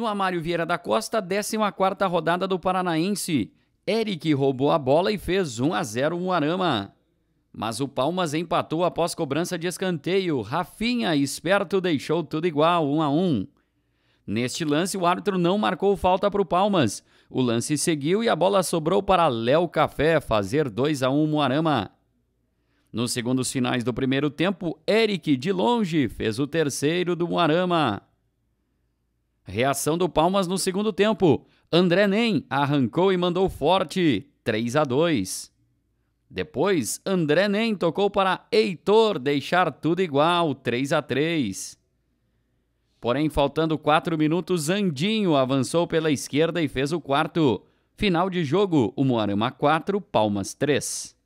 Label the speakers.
Speaker 1: No Amário Vieira da Costa, 14 rodada do Paranaense. Eric roubou a bola e fez 1 a 0 o Moarama. Mas o Palmas empatou após cobrança de escanteio. Rafinha, esperto, deixou tudo igual, 1 a 1. Neste lance, o árbitro não marcou falta para o Palmas. O lance seguiu e a bola sobrou para Léo Café fazer 2 a 1 Moarama. Nos segundos finais do primeiro tempo, Eric de longe fez o terceiro do Moarama. Reação do Palmas no segundo tempo. André Nem arrancou e mandou forte, 3 a 2. Depois, André Nem tocou para Heitor deixar tudo igual, 3 a 3. Porém, faltando 4 minutos, Andinho avançou pela esquerda e fez o quarto. Final de jogo, Umuarama 4, Palmas 3.